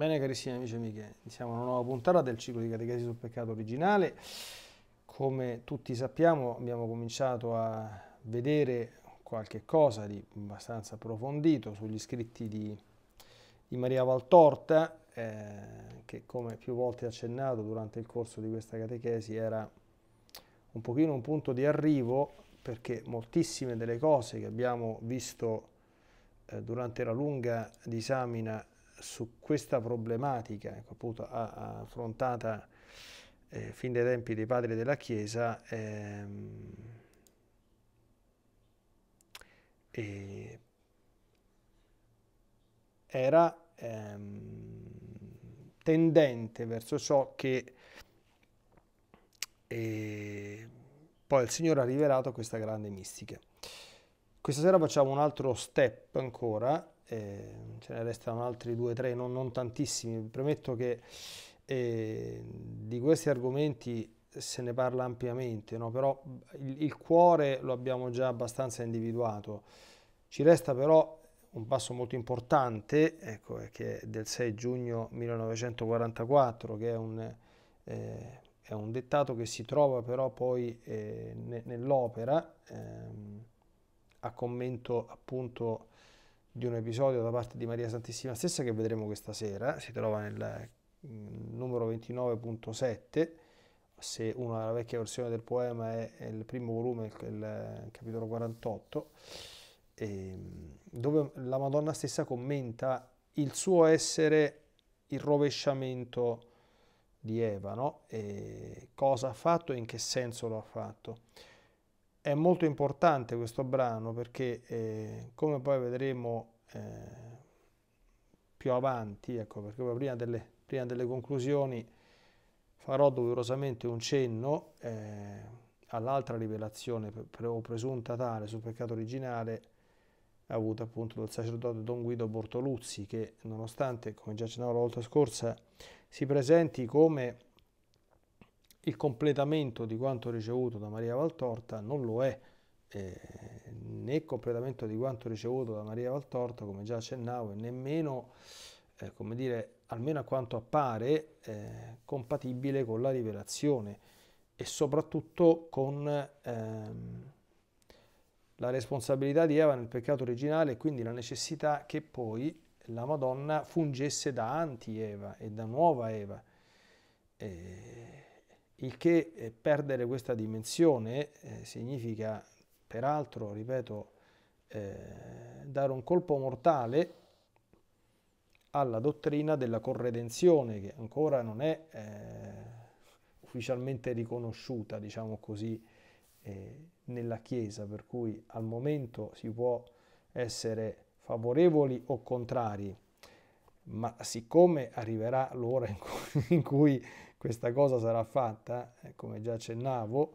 Bene carissimi amici e amiche, iniziamo una nuova puntata del ciclo di catechesi sul peccato originale. Come tutti sappiamo abbiamo cominciato a vedere qualche cosa di abbastanza approfondito sugli scritti di, di Maria Valtorta, eh, che come più volte accennato durante il corso di questa catechesi era un pochino un punto di arrivo perché moltissime delle cose che abbiamo visto eh, durante la lunga disamina su questa problematica ecco, appunto, a, a affrontata eh, fin dai tempi dei padri della Chiesa ehm, eh, era ehm, tendente verso ciò che eh, poi il Signore ha rivelato questa grande mistica. Questa sera facciamo un altro step ancora eh, ce ne restano altri due o tre, non, non, tantissimi. Premetto che eh, di questi argomenti se ne parla ampiamente, no? però mhmm, il, il cuore lo abbiamo già abbastanza individuato. Ci resta però un passo molto importante, ecco, che è del 6 giugno 1944, che è un, eh, è un dettato che si trova però poi eh, ne, nell'opera, ehm, a commento appunto di un episodio da parte di Maria Santissima stessa che vedremo questa sera, si trova nel mm, numero 29.7, se una la vecchia versione del poema è, il primo volume, il, il capitolo 48, e, ehm, dove la Madonna stessa commenta il suo essere il rovesciamento di Eva, no? cosa ha fatto e in che senso lo ha fatto. È molto importante questo brano perché, eh, come poi vedremo eh, più avanti, ecco, perché prima delle, prima delle, conclusioni farò doverosamente un cenno eh, all'altra rivelazione pre o presunta tale sul peccato originale avuta appunto dal sacerdote Don Guido Bortoluzzi che nonostante, come già accennavo la volta scorsa, si presenti come il completamento di quanto ricevuto da Maria Valtorta non lo è, eh, né il completamento di quanto ricevuto da Maria Valtorta, come già accennavo, e nemmeno, eh, come dire, almeno a quanto appare, eh, compatibile con la rivelazione e soprattutto con ehm, la responsabilità di Eva nel peccato originale e quindi la necessità che poi la Madonna fungesse da anti-Eva e da nuova Eva. Eh, il che eh, perdere questa dimensione eh, significa peraltro, ripeto, eh, dare un colpo mortale alla dottrina della corredenzione che ancora non è eh, ufficialmente riconosciuta, diciamo così, nella Chiesa, per cui al momento si può essere favorevoli o contrari, ma siccome arriverà l'ora in cui, in cui questa cosa sarà fatta, eh, come già accennavo,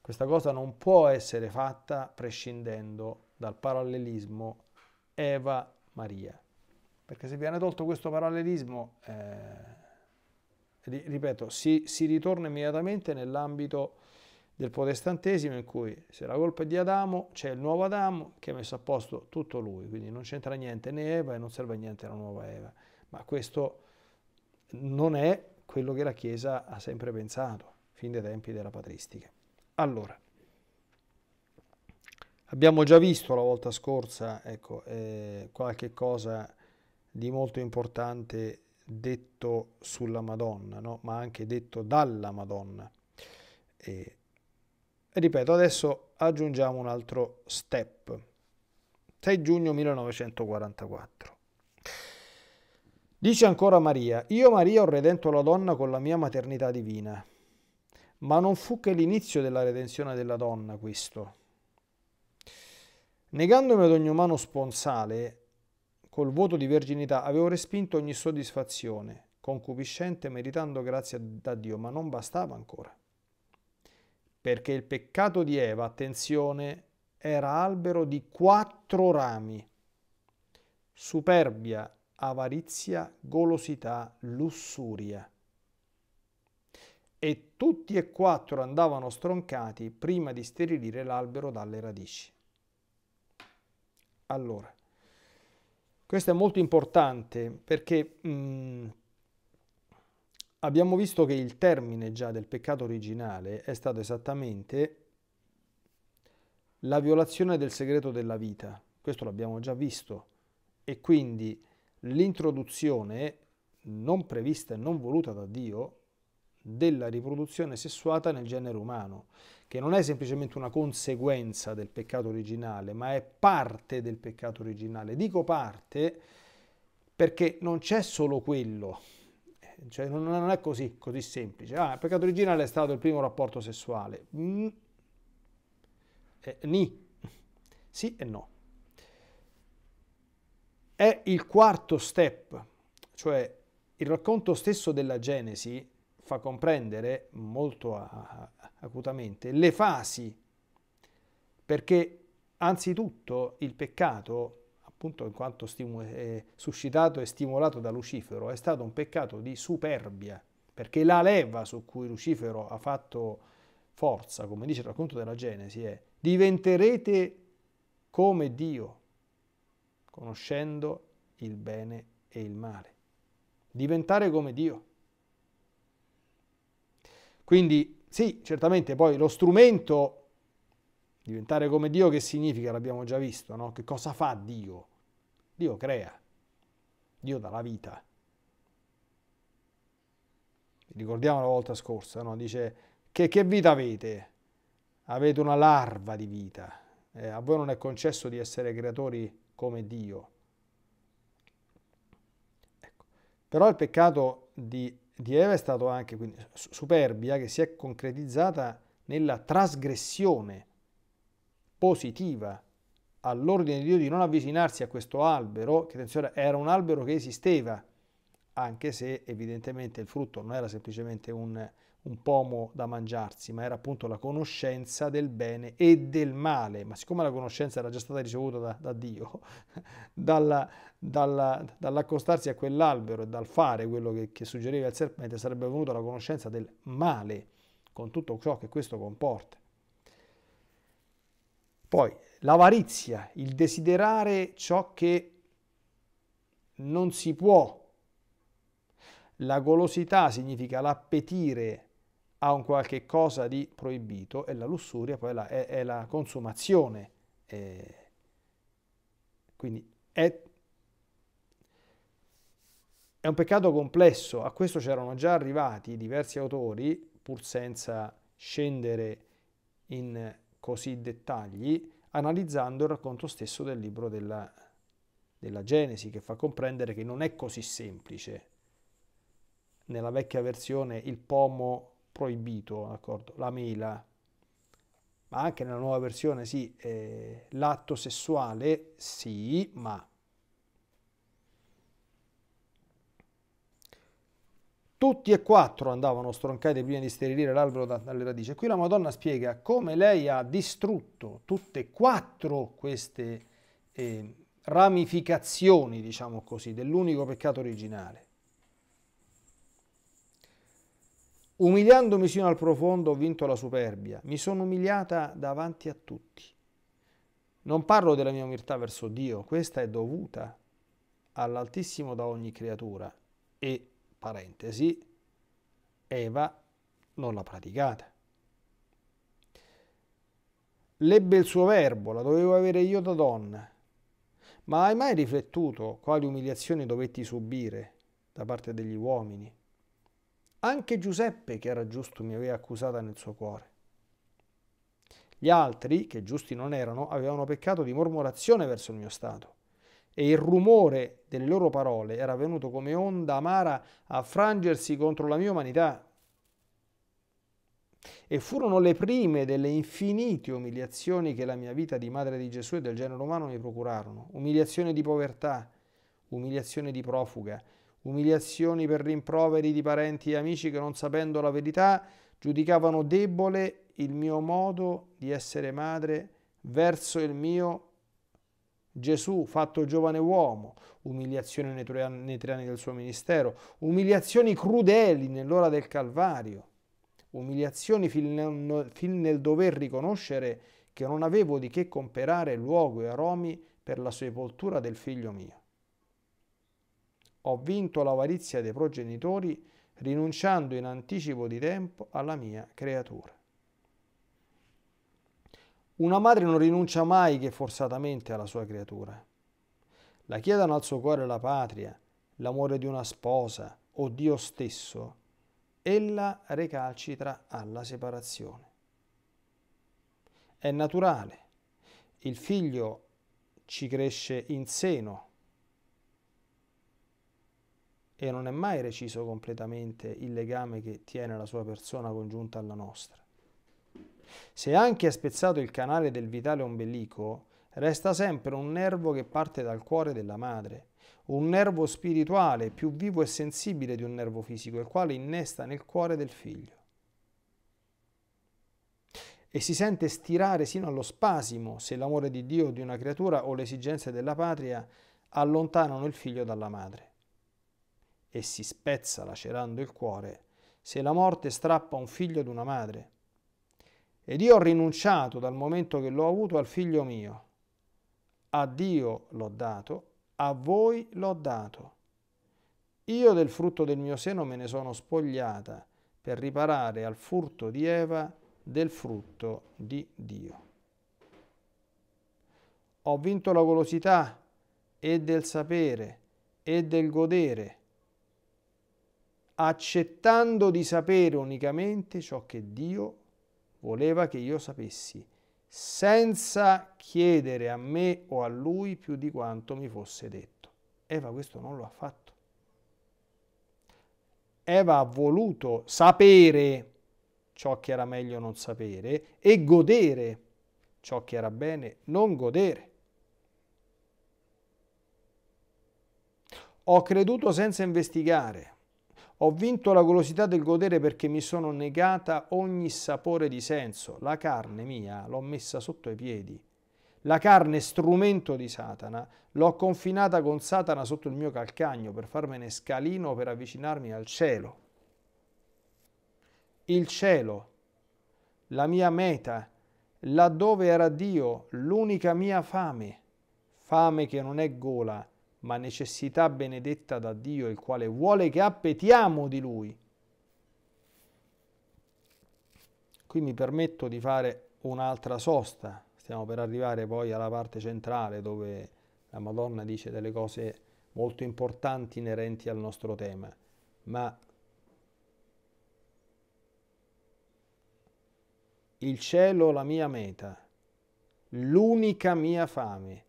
questa cosa non può essere fatta prescindendo dal parallelismo Eva-Maria. Perché se viene tolto questo parallelismo, eh, ripeto, si, si ritorna immediatamente nell'ambito del protestantesimo in cui se la colpa è di Adamo c'è il nuovo Adamo che ha messo a posto tutto lui, quindi non c'entra niente né Eva e non serve a niente la nuova Eva. Ma questo non è quello che la Chiesa ha sempre pensato, fin dai tempi della patristica. Allora, abbiamo già visto la volta scorsa ecco, eh, qualche cosa di molto importante detto sulla Madonna, no? ma anche detto dalla Madonna. E, ripeto, adesso aggiungiamo un altro step. 6 giugno 1944. Dice ancora Maria, io Maria ho redento la donna con la mia maternità divina. Ma non fu che l'inizio della redenzione della donna questo. Negandomi ad ogni umano sponsale, col voto di verginità, avevo respinto ogni soddisfazione, concupiscente, meritando grazia da Dio, ma non bastava ancora. Perché il peccato di Eva, attenzione, era albero di quattro rami. Superbia, avarizia, golosità, lussuria. E tutti e quattro andavano stroncati prima di sterilire l'albero dalle radici. Allora, questo è molto importante perché mh, mm, abbiamo visto che il termine già del peccato originale è stato esattamente la violazione del segreto della vita. Questo l'abbiamo già visto. E quindi l'introduzione non prevista e non voluta da Dio della riproduzione sessuata nel genere umano, che non è semplicemente una conseguenza del peccato originale, ma è parte del peccato originale. Dico parte perché non c'è solo quello, cioè non, è così, così semplice. Ah, il peccato originale è stato il primo rapporto sessuale. Mm. Eh, ni. Sì e no è il quarto step, cioè il racconto stesso della Genesi fa comprendere molto acutamente le fasi, perché anzitutto il peccato, appunto in quanto suscitato e stimolato da Lucifero, è stato un peccato di superbia, perché la leva su cui Lucifero ha fatto forza, come dice il racconto della Genesi, è diventerete come Dio conoscendo il bene e il male. Diventare come Dio. Quindi sì, certamente poi lo strumento, diventare come Dio, che significa? L'abbiamo già visto, no? Che cosa fa Dio? Dio crea, Dio dà la vita. Ricordiamo la volta scorsa, no? Dice, che, che vita avete? Avete una larva di vita. Eh, a voi non è concesso di essere creatori come Dio. Ecco. Però il peccato di, di Eva è stato anche quindi, superbia che si è concretizzata nella trasgressione positiva all'ordine di Dio di non avvicinarsi a questo albero, che attenzione era un albero che esisteva, anche se evidentemente il frutto non era semplicemente un, un pomo da mangiarsi, ma era appunto la conoscenza del bene e del male. Ma siccome la conoscenza era già stata ricevuta da, da Dio, dalla, dalla, dall'accostarsi a quell'albero e dal fare quello che, che suggeriva il serpente, sarebbe venuta la conoscenza del male, con tutto ciò che questo comporta. Poi l'avarizia, il desiderare ciò che non si può. La golosità significa l'appetire ha un qualche cosa di proibito e la lussuria poi è la, è, è la consumazione. Eh, quindi è, è, un peccato complesso, a questo c'erano già arrivati diversi autori, pur senza scendere in così dettagli, analizzando il racconto stesso del libro della, della Genesi, che fa comprendere che non è così semplice. Nella vecchia versione il pomo proibito d'accordo? la mela, ma anche nella nuova versione sì, eh, l'atto sessuale sì, ma... Tutti e quattro andavano stroncati prima di sterilire l'albero dalle radici. Qui la Madonna spiega come lei ha distrutto tutte e quattro queste eh, ramificazioni, diciamo così, dell'unico peccato originale. Umiliandomi sino al profondo ho vinto la superbia, mi sono umiliata davanti a tutti. Non parlo della mia umiltà verso Dio, questa è dovuta all'altissimo da ogni creatura e, parentesi, Eva non l'ha praticata. Lebbe il suo verbo, la dovevo avere io da donna. Ma hai mai riflettuto quali umiliazioni dovetti subire da parte degli uomini? Anche Giuseppe, che era giusto, mi aveva accusata nel suo cuore. Gli altri, che giusti non erano, avevano peccato di mormorazione verso il mio stato e il rumore delle loro parole era venuto come onda amara a frangersi contro la mia umanità. E furono le prime delle infinite umiliazioni che la mia vita di madre di Gesù e del genere umano mi procurarono. Umiliazione di povertà, umiliazione di profuga, umiliazioni per rimproveri di parenti e amici che non sapendo la verità giudicavano debole il mio modo di essere madre verso il mio Gesù fatto giovane uomo, umiliazioni nei tre, anni, nei tre anni del suo ministero, umiliazioni crudeli nell'ora del Calvario, umiliazioni fin nel, fin nel dover riconoscere che non avevo di che comperare luogo e aromi per la sepoltura del figlio mio ho vinto l'avarizia dei progenitori rinunciando in anticipo di tempo alla mia creatura. Una madre non rinuncia mai che forzatamente alla sua creatura. La chiedono al suo cuore la patria, l'amore di una sposa o Dio stesso, ella recalcitra alla separazione. È naturale. Il figlio ci cresce in seno e non è mai reciso completamente il legame che tiene la sua persona congiunta alla nostra. Se anche è spezzato il canale del vitale ombelico, resta sempre un nervo che parte dal cuore della madre, un nervo spirituale più vivo e sensibile di un nervo fisico, il quale innesta nel cuore del figlio. E si sente stirare sino allo spasimo se l'amore di Dio o di una creatura o le esigenze della patria allontanano il figlio dalla madre e si spezza lacerando il cuore se la morte strappa un figlio d'una madre. Ed io ho rinunciato dal momento che l'ho avuto al figlio mio. A Dio l'ho dato, a voi l'ho dato. Io del frutto del mio seno me ne sono spogliata per riparare al furto di Eva del frutto di Dio. Ho vinto la golosità e del sapere e del godere accettando di sapere unicamente ciò che Dio voleva che io sapessi, senza chiedere a me o a lui più di quanto mi fosse detto. Eva questo non lo ha fatto. Eva ha voluto sapere ciò che era meglio non sapere e godere ciò che era bene non godere. Ho creduto senza investigare ho vinto la golosità del godere perché mi sono negata ogni sapore di senso. La carne mia l'ho messa sotto i piedi. La carne, strumento di Satana, l'ho confinata con Satana sotto il mio calcagno per farmene scalino per avvicinarmi al cielo. Il cielo, la mia meta, laddove era Dio, l'unica mia fame, fame che non è gola, ma necessità benedetta da Dio, il quale vuole che appetiamo di Lui. Qui mi permetto di fare un'altra sosta, stiamo per arrivare poi alla parte centrale dove la Madonna dice delle cose molto importanti inerenti al nostro tema, ma il cielo la mia meta, l'unica mia fame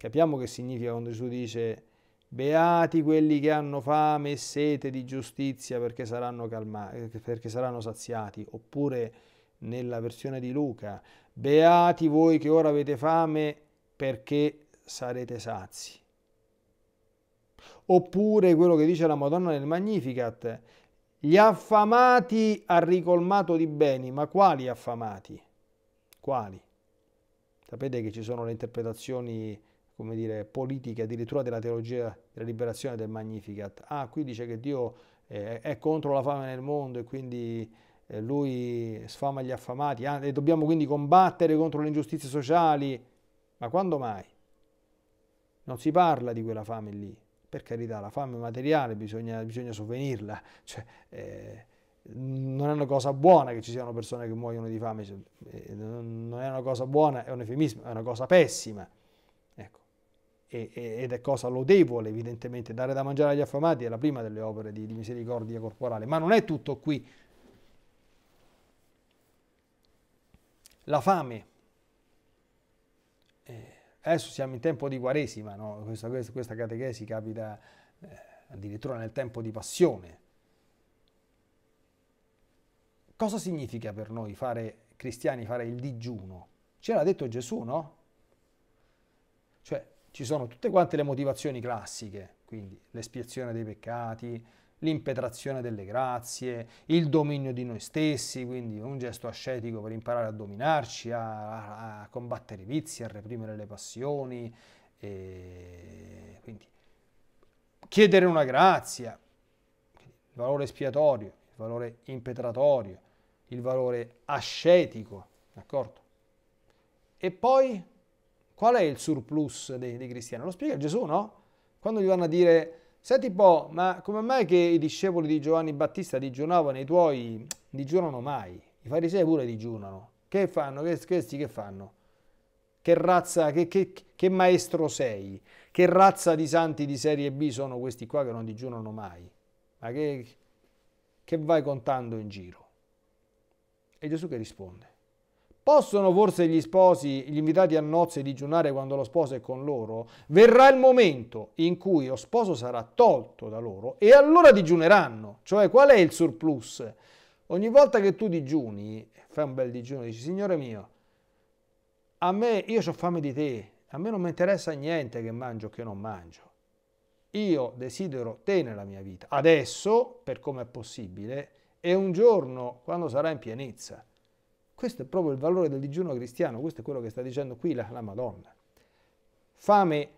Capiamo che significa quando Gesù dice Beati quelli che hanno fame e sete di giustizia perché saranno, calmati, perché saranno saziati, oppure nella versione di Luca, beati voi che ora avete fame perché sarete sazi. Oppure quello che dice la Madonna nel Magnificat, gli affamati ha ricolmato di beni, ma quali affamati? Quali? Sapete che ci sono le interpretazioni come dire, politiche addirittura della teologia della liberazione del Magnificat. Ah, qui dice che Dio eh, è contro la fame nel mondo e quindi eh, lui sfama gli affamati ah, e dobbiamo quindi combattere contro le ingiustizie sociali. Ma quando mai? Non si parla di quella fame lì. Per carità, la fame materiale bisogna, bisogna sovvenirla. Cioè, eh, non è una cosa buona che ci siano persone che muoiono di fame, cioè, eh, non è una cosa buona, è un eufemismo, è una cosa pessima ed è cosa lodevole evidentemente, dare da mangiare agli affamati è la prima delle opere di, di misericordia corporale, ma non è tutto qui. La fame, eh, adesso siamo in tempo di Quaresima, no? questa, questa, questa, catechesi capita eh, addirittura nel tempo di passione. Cosa significa per noi fare cristiani, fare il digiuno? Ce l'ha detto Gesù, no? Cioè, ci sono tutte quante le motivazioni classiche, quindi l'espiazione dei peccati, l'impetrazione delle grazie, il dominio di noi stessi, quindi un gesto ascetico per imparare a dominarci, a, a combattere i vizi, a reprimere le passioni, quindi chiedere una grazia, il valore espiatorio, il valore impetratorio, il valore ascetico, d'accordo? E poi Qual è il surplus dei, dei cristiani? Lo spiega Gesù, no? Quando gli vanno a dire, senti un po', ma come mai che i discepoli di Giovanni Battista digiunavano e i tuoi digiunano mai? I farisei pure digiunano. Che fanno? Che, questi che fanno? Che razza, che, che, che maestro sei? Che razza di santi di serie B sono questi qua che non digiunano mai? Ma che, che vai contando in giro? E Gesù che risponde? Possono forse gli sposi, gli invitati a nozze digiunare quando lo sposo è con loro? Verrà il momento in cui lo sposo sarà tolto da loro e allora digiuneranno. Cioè qual è il surplus? Ogni volta che tu digiuni, fai un bel digiuno, dici Signore mio, a me io ho fame di te, a me non mi interessa niente che mangio o che non mangio. Io desidero te nella mia vita, adesso per come è possibile, e un giorno quando sarà in pienezza. Questo è proprio il valore del digiuno cristiano, questo è quello che sta dicendo qui la, la Madonna. Fame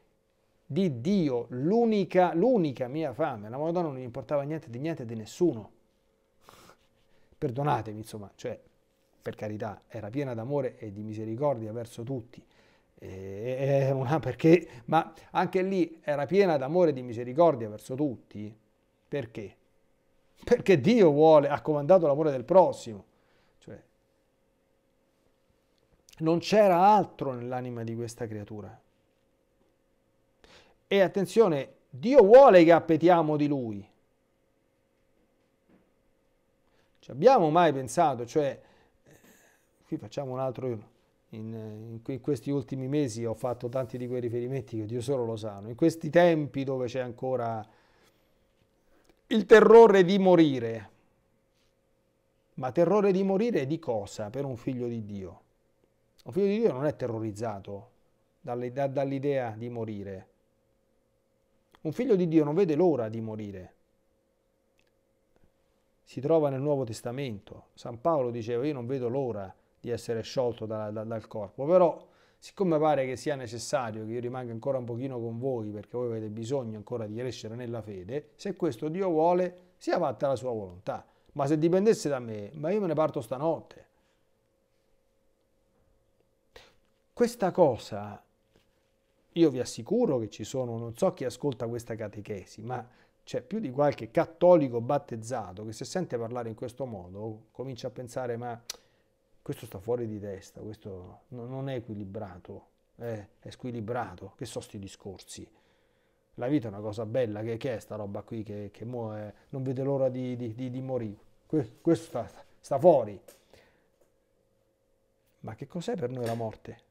di Dio, l'unica, l'unica mia fame. La Madonna non gli importava niente di niente di nessuno. Perdonatemi, insomma, cioè, per carità, era piena d'amore e di misericordia verso tutti. E, e, non perché, ma anche lì era piena d'amore e di misericordia verso tutti. Perché? Perché Dio vuole, ha comandato l'amore del prossimo. Non c'era altro nell'anima di questa creatura. E attenzione, Dio vuole che appetiamo di Lui. Ci abbiamo mai pensato, cioè, eh, qui facciamo un altro, in, in, in questi ultimi mesi ho fatto tanti di quei riferimenti che Dio solo lo sa, in questi tempi dove c'è ancora il terrore di morire, ma terrore di morire di cosa per un figlio di Dio? Un figlio di Dio non è terrorizzato dall'idea di morire. Un figlio di Dio non vede l'ora di morire. Si trova nel Nuovo Testamento. San Paolo diceva io non vedo l'ora di essere sciolto da, da, dal corpo, però siccome pare che sia necessario che io rimanga ancora un pochino con voi perché voi avete bisogno ancora di crescere nella fede, se questo Dio vuole sia fatta la sua volontà. Ma se dipendesse da me, ma io me ne parto stanotte. questa cosa, io vi assicuro che ci sono, non so chi ascolta questa catechesi, ma c'è più di qualche cattolico battezzato che se sente parlare in questo modo comincia a pensare ma questo sta fuori di testa, questo non è equilibrato, è, è squilibrato, che so sti discorsi. La vita è una cosa bella, che, che è sta roba qui che, che è, non vede l'ora di, di, di, di morire, questo sta, sta fuori. Ma che cos'è per noi la morte?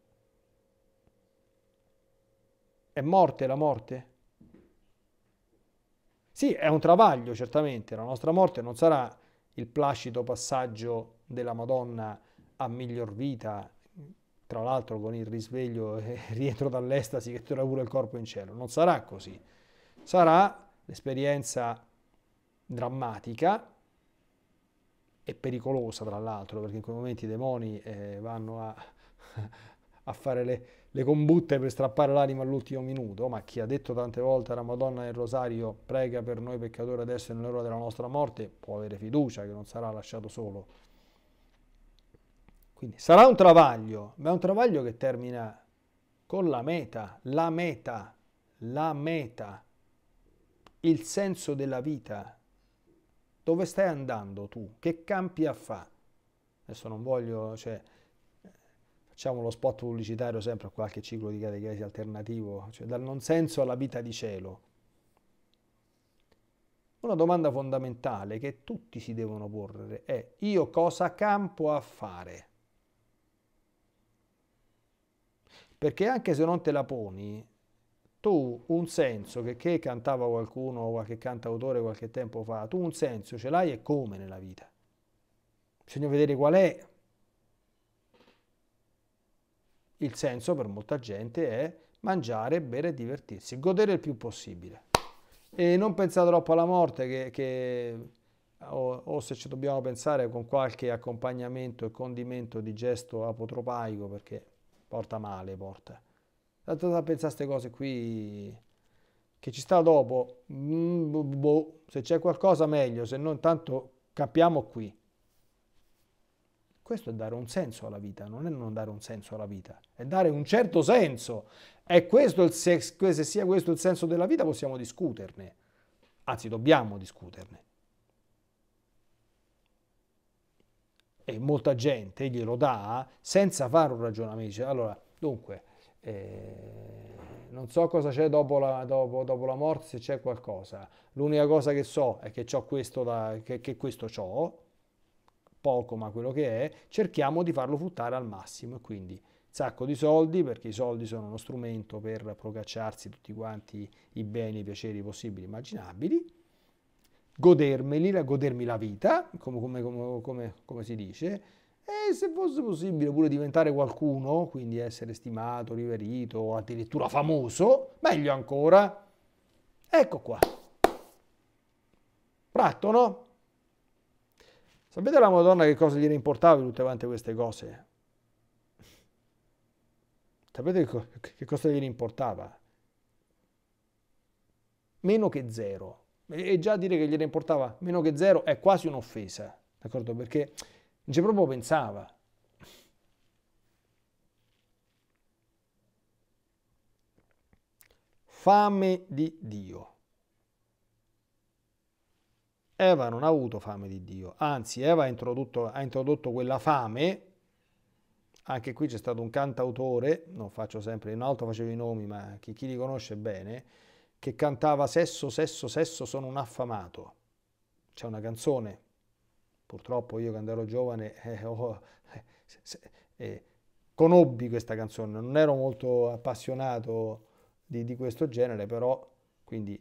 è morte la morte? Sì, è un travaglio certamente, la nostra morte non sarà il placido passaggio della Madonna a miglior vita, tra l'altro con il risveglio e rientro dall'estasi che torna pure il corpo in cielo, non sarà così. Sarà l'esperienza drammatica e pericolosa tra l'altro, perché in quei momenti i demoni eh, vanno a, a fare le, le combutte per strappare l'anima all'ultimo minuto, ma chi ha detto tante volte alla Madonna del Rosario prega per noi peccatori adesso e nell'ora della nostra morte, può avere fiducia che non sarà lasciato solo. Quindi sarà un travaglio, ma è un travaglio che termina con la meta, la meta, la meta, il senso della vita. Dove stai andando tu? Che campi a fa? Adesso non voglio, cioè, diciamo, lo spot pubblicitario sempre a qualche ciclo di catechesi alternativo, cioè dal non senso alla vita di cielo. Una domanda fondamentale che tutti si devono porre è io cosa campo a fare? Perché anche se non te la poni, tu un senso che, che cantava qualcuno, o qualche cantautore qualche tempo fa, tu un senso ce l'hai e come nella vita. Bisogna vedere qual è Il senso per molta gente è mangiare, bere e divertirsi, godere il più possibile. E non pensare troppo alla morte, che, che o, o, se ci dobbiamo pensare con qualche accompagnamento e condimento di gesto apotropaico, perché porta male, porta. Tanto da pensare a queste cose qui che ci sta dopo, mm, boh, boh se c'è qualcosa meglio, se no intanto capiamo qui. Questo è dare un senso alla vita, non è non dare un senso alla vita, è dare un certo senso. E questo, se, sia questo il senso della vita possiamo discuterne, anzi dobbiamo discuterne. E molta gente glielo dà senza fare un ragionamento. allora, dunque, eh, non so cosa c'è dopo la, dopo, dopo la, morte, se c'è qualcosa. L'unica cosa che so è che, questo, da, che, che questo ho poco ma quello che è, cerchiamo di farlo fruttare al massimo e quindi sacco di soldi perché i soldi sono uno strumento per procacciarsi tutti quanti i beni, i piaceri possibili, e immaginabili, godermeli, godermi la vita, come, come, come, come si dice, e se fosse possibile pure diventare qualcuno, quindi essere stimato, riverito, o addirittura famoso, meglio ancora. Ecco qua. Pratto, no? Sapete la Madonna che cosa gliene importava tutte quante queste cose? Sapete che cosa gliene importava? Meno che zero. E già dire che gliene importava meno che zero è quasi un'offesa, d'accordo? Perché non ci proprio pensava. Fame di Dio. Eva non ha avuto fame di Dio, anzi Eva ha introdotto, ha introdotto quella fame, anche qui c'è stato un cantautore, non faccio sempre, in alto facevo i nomi, ma chi, chi li conosce bene, che cantava sesso, sesso, sesso, sono un affamato. C'è una canzone, purtroppo io quando ero giovane eh, oh, eh, conobbi questa canzone, non ero molto appassionato di, di questo genere, però quindi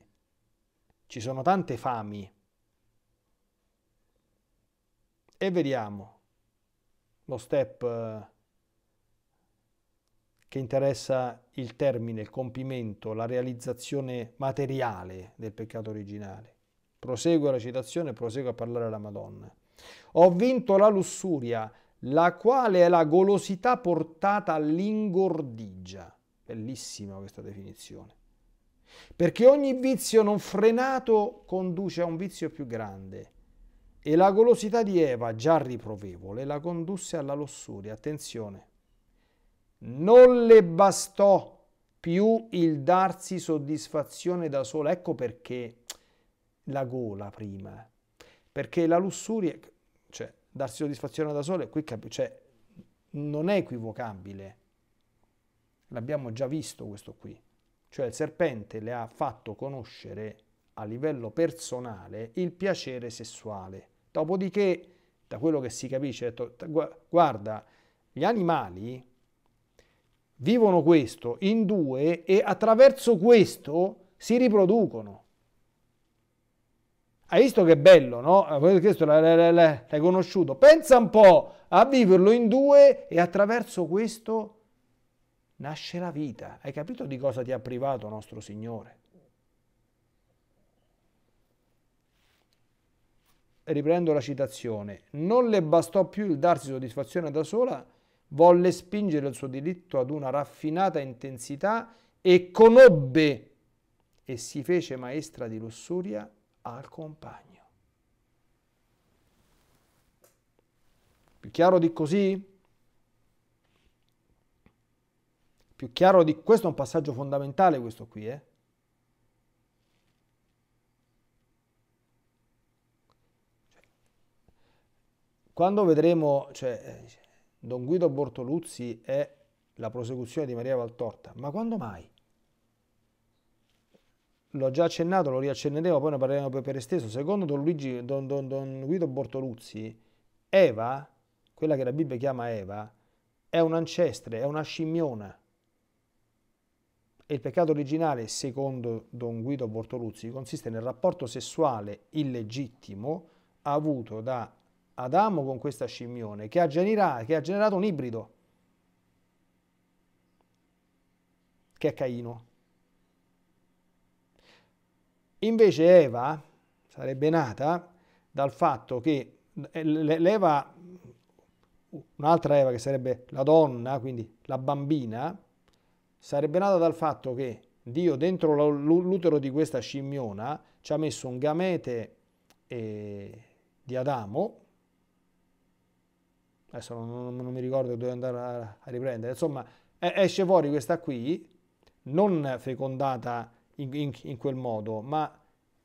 ci sono tante fami e vediamo lo step eh, che interessa il termine, il compimento, la realizzazione materiale del peccato originale. Prosegue la citazione, prosegue a parlare alla Madonna. Ho vinto la lussuria, la quale è la golosità portata all'ingordigia. Bellissima questa definizione. Perché ogni vizio non frenato conduce a un vizio più grande e la golosità di Eva, già riprovevole, la condusse alla lussuria. Attenzione, non le bastò più il darsi soddisfazione da sola. Ecco perché la gola prima, perché la lussuria, cioè darsi soddisfazione da sola, qui cioè, non è equivocabile. L'abbiamo già visto questo qui. Cioè il serpente le ha fatto conoscere a livello personale il piacere sessuale. Dopodiché, da quello che si capisce, detto, guarda, gli animali vivono questo in due e attraverso questo si riproducono. Hai visto che bello, no? Eh, questo l'hai conosciuto. Pensa un po' a viverlo in due e attraverso questo nasce la vita. Hai capito di cosa ti ha privato nostro Signore? riprendo la citazione, non le bastò più il darsi soddisfazione da sola, volle spingere il suo diritto ad una raffinata intensità e conobbe e si fece maestra di lussuria al compagno. Più chiaro di così? Più chiaro di questo è un passaggio fondamentale questo qui, eh? Quando vedremo, cioè, eh, Don Guido Bortoluzzi è la prosecuzione di Maria Valtorta, ma quando mai? L'ho già accennato, lo riaccenneremo, poi ne parleremo più per esteso. Secondo Don, Luigi, Don, Don, Don Guido Bortoluzzi, Eva, quella che la Bibbia chiama Eva, è un ancestre, è una scimmiona. E il peccato originale, secondo Don Guido Bortoluzzi, consiste nel rapporto sessuale illegittimo avuto da Adamo con questa scimmione che ha, genera- che ha generato un ibrido, che è Caino. Invece Eva sarebbe nata dal fatto che eh, l'Eva, un'altra Eva che sarebbe la donna, quindi la bambina, sarebbe nata dal fatto che Dio dentro l'utero di questa scimmiona ci ha messo un gamete eh, di Adamo adesso non, non, non mi ricordo dove andare a, a riprendere, insomma esce fuori questa qui, non fecondata in, in, in, quel modo, ma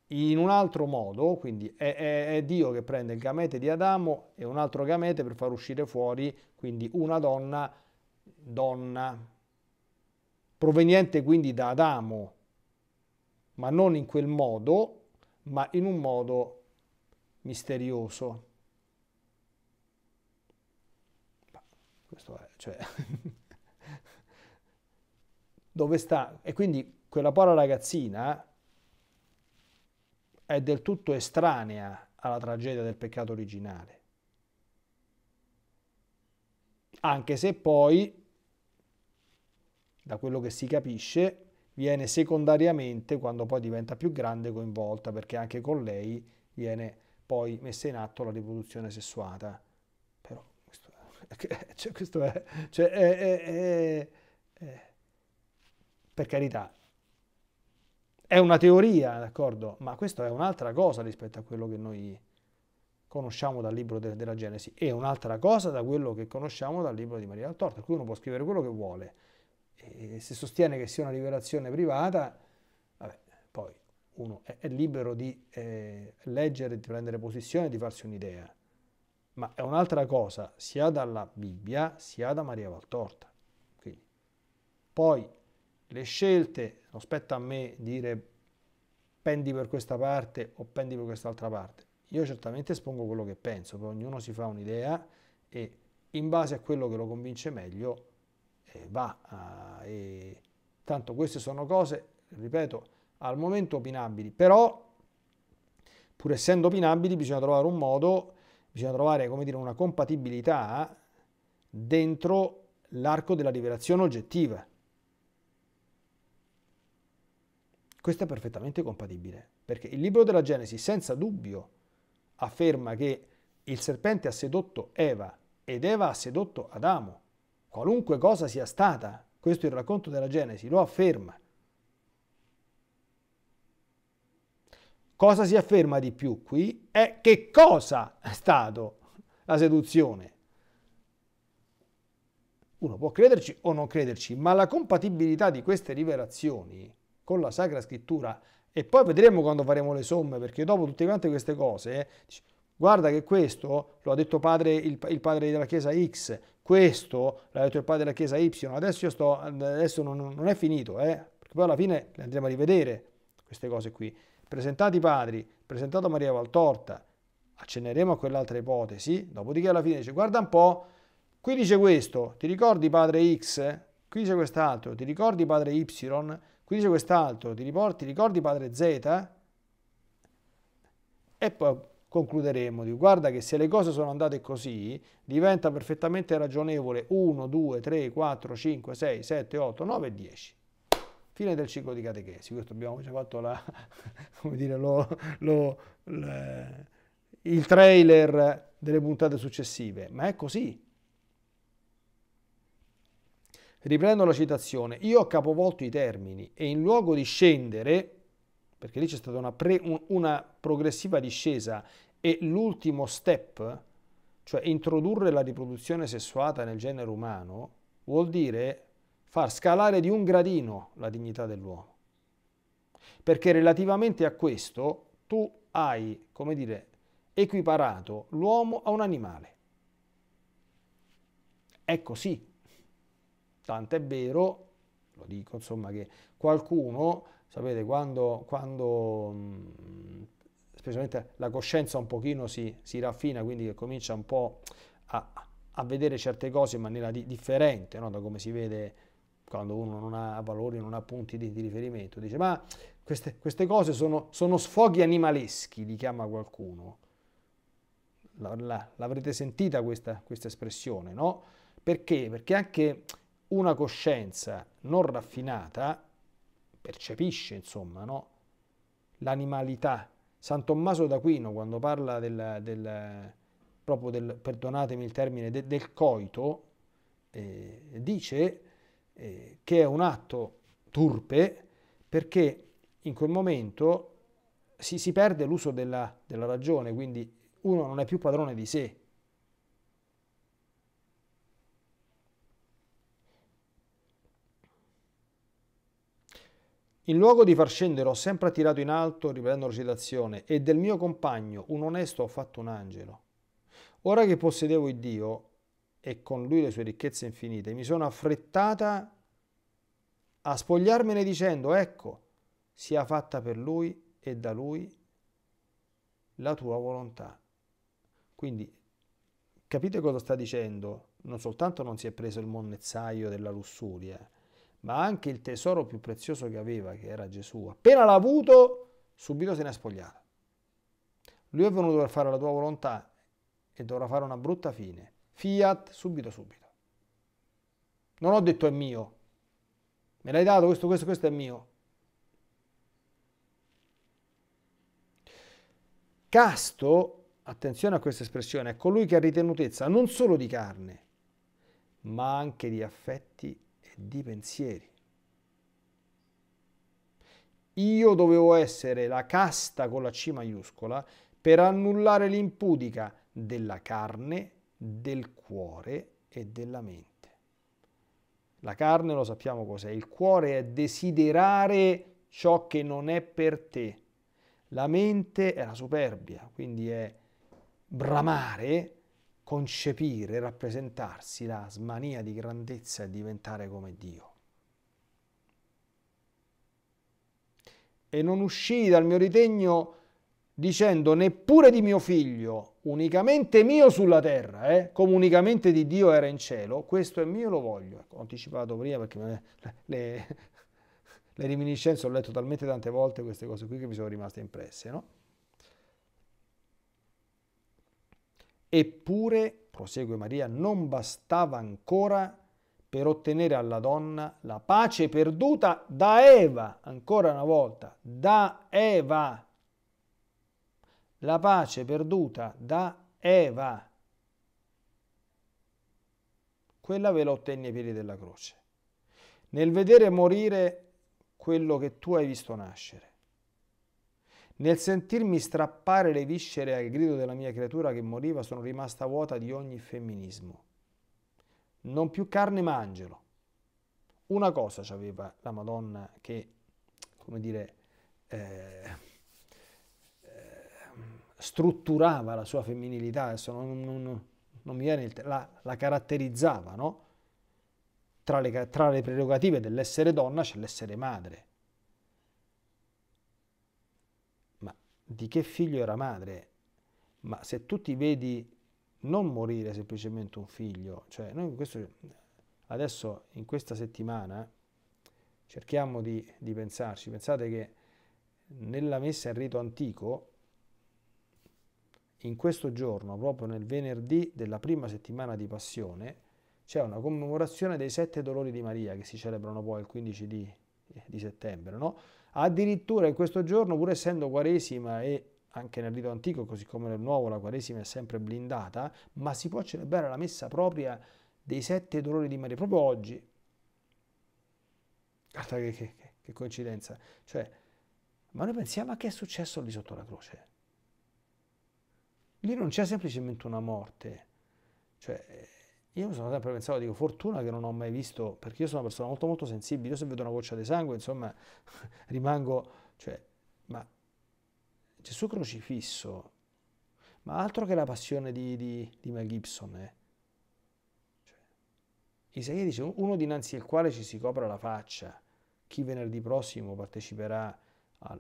in un altro modo, quindi è, è, è, Dio che prende il gamete di Adamo e un altro gamete per far uscire fuori, quindi una donna, donna, proveniente quindi da Adamo, ma non in quel modo, ma in un modo misterioso. questo è, cioè, dove sta? E quindi quella povera ragazzina è del tutto estranea alla tragedia del peccato originale. Anche se poi, da quello che si capisce, viene secondariamente, quando poi diventa più grande, coinvolta, perché anche con lei viene poi messa in atto la riproduzione sessuata Cioè, questo è, cioè, è, è, è, per carità, è una teoria, d'accordo? Ma questo è un'altra cosa rispetto a quello che noi conosciamo dal libro de, della Genesi È un'altra cosa da quello che conosciamo dal libro di Maria del Torto, per uno può scrivere quello che vuole. E se sostiene che sia una rivelazione privata, vabbè, poi uno è, libero di eh, leggere, di prendere posizione, di farsi un'idea ma è un'altra cosa sia dalla Bibbia sia da Maria Valtorta. Quindi, poi le scelte, non spetta a me dire pendi per questa parte o pendi per quest'altra parte. Io certamente espongo quello che penso, poi ognuno si fa un'idea e in base a quello che lo convince meglio eh, va. A, e, tanto queste sono cose, ripeto, al momento opinabili, però pur essendo opinabili bisogna trovare un modo bisogna trovare come dire, una compatibilità dentro l'arco della rivelazione oggettiva. Questo è perfettamente compatibile, perché il libro della Genesi senza dubbio afferma che il serpente ha sedotto Eva ed Eva ha sedotto Adamo. Qualunque cosa sia stata, questo è il racconto della Genesi, lo afferma. Cosa si afferma di più qui è che cosa è stato la seduzione. Uno può crederci o non crederci, ma la compatibilità di queste rivelazioni con la Sacra Scrittura, e poi vedremo quando faremo le somme, perché dopo tutte quante queste cose, eh, guarda che questo lo ha detto padre, il, il, padre della Chiesa X, questo l'ha detto il padre della Chiesa Y, adesso, sto, adesso non, non, è finito, eh? perché poi alla fine le andremo a rivedere, queste cose qui. Presentati i padri, presentato Maria Valtorta, accenneremo a quell'altra ipotesi, dopodiché alla fine dice guarda un po', qui dice questo, ti ricordi padre X? Qui dice quest'altro, ti ricordi padre Y? Qui dice quest'altro, ti, riporti, ricordi padre Z? E poi concluderemo, di, guarda che se le cose sono andate così, diventa perfettamente ragionevole 1, 2, 3, 4, 5, 6, 7, 8, 9 e 10. Fine del ciclo di catechesi, questo abbiamo già fatto la, dire, lo, lo, le, il trailer delle puntate successive, ma è così. Riprendo la citazione, io ho capovolto i termini e in luogo di scendere, perché lì c'è stata una, pre, una progressiva discesa e l'ultimo step, cioè introdurre la riproduzione sessuata nel genere umano, vuol dire far scalare di un gradino la dignità dell'uomo. Perché relativamente a questo tu hai, come dire, equiparato l'uomo a un animale. È così. Tant'è vero, lo dico insomma, che qualcuno, sapete, quando, quando specialmente la coscienza un pochino si, si, raffina, quindi che comincia un po' a, a vedere certe cose in maniera di, differente no? da come si vede quando uno non ha valori, non ha punti di, di riferimento, dice ma queste, queste cose sono, sono, sfoghi animaleschi, li chiama qualcuno. La, la, l'avrete sentita questa, questa espressione, no? Perché? Perché anche una coscienza non raffinata percepisce, insomma, no? l'animalità. San Tommaso d'Aquino, quando parla del, del proprio del, perdonatemi il termine, de, del coito, eh, dice eh, che è un atto turpe perché in quel momento si, si perde l'uso della, della ragione, quindi uno non è più padrone di sé, In luogo di far scendere ho sempre attirato in alto, riprendo la citazione, e del mio compagno, un onesto, ho fatto un angelo. Ora che possedevo il Dio, e con lui le sue ricchezze infinite, mi sono affrettata a spogliarmene dicendo, ecco, sia fatta per lui e da lui la tua volontà. Quindi capite cosa sta dicendo? Non soltanto non si è preso il monnezzaio della lussuria, ma anche il tesoro più prezioso che aveva, che era Gesù. Appena l'ha avuto, subito se ne è spogliato. Lui è venuto per fare la tua volontà e dovrà fare una brutta fine. Fiat subito subito. Non ho detto è mio. Me l'hai dato questo, questo, questo è mio. Casto, attenzione a questa espressione, è colui che ha ritenutezza non solo di carne, ma anche di affetti e di pensieri. Io dovevo essere la casta con la C maiuscola per annullare l'impudica della carne del cuore e della mente. La carne lo sappiamo cos'è, il cuore è desiderare ciò che non è per te. La mente è la superbia, quindi è bramare, concepire, rappresentarsi la smania di grandezza e diventare come Dio. E non uscii dal mio ritegno dicendo neppure di mio figlio, unicamente mio sulla terra, eh, come unicamente di Dio era in cielo, questo è mio lo voglio. Ecco, ho anticipato prima perché le, le, le, reminiscenze ho letto talmente tante volte queste cose qui che mi sono rimaste impresse. No? Eppure, prosegue Maria, non bastava ancora per ottenere alla donna la pace perduta da Eva, ancora una volta, da Eva la pace perduta da Eva. Quella ve la ottenne ai piedi della croce. Nel vedere morire quello che tu hai visto nascere. Nel sentirmi strappare le viscere al grido della mia creatura che moriva, sono rimasta vuota di ogni femminismo. Non più carne ma angelo. Una cosa c'aveva la Madonna che, come dire, eh, strutturava la sua femminilità, adesso non, non, non mi viene il la, la caratterizzava, no? Tra le, tra le prerogative dell'essere donna c'è l'essere madre. Ma di che figlio era madre? Ma se tu ti vedi non morire semplicemente un figlio, cioè noi questo, adesso in questa settimana cerchiamo di, di pensarci, pensate che nella messa in rito antico in questo giorno, proprio nel venerdì della prima settimana di Passione, c'è una commemorazione dei sette dolori di Maria che si celebrano poi il 15 di, eh, di settembre. No? Addirittura in questo giorno, pur essendo Quaresima e anche nel rito antico, così come nel nuovo, la Quaresima è sempre blindata, ma si può celebrare la messa propria dei sette dolori di Maria, proprio oggi. Guarda che, che, che coincidenza. Cioè, ma noi pensiamo a che è successo lì sotto la croce. Lì non c'è semplicemente una morte. Cioè, io mi sono sempre pensato, dico, fortuna che non ho mai visto, perché io sono una persona molto molto sensibile, io se vedo una goccia di sangue, insomma, rimango, cioè, ma Gesù crocifisso, ma altro che la passione di, di, di Mel Gibson, eh. Cioè, Isaia dice, uno dinanzi al quale ci si copra la faccia, chi venerdì prossimo parteciperà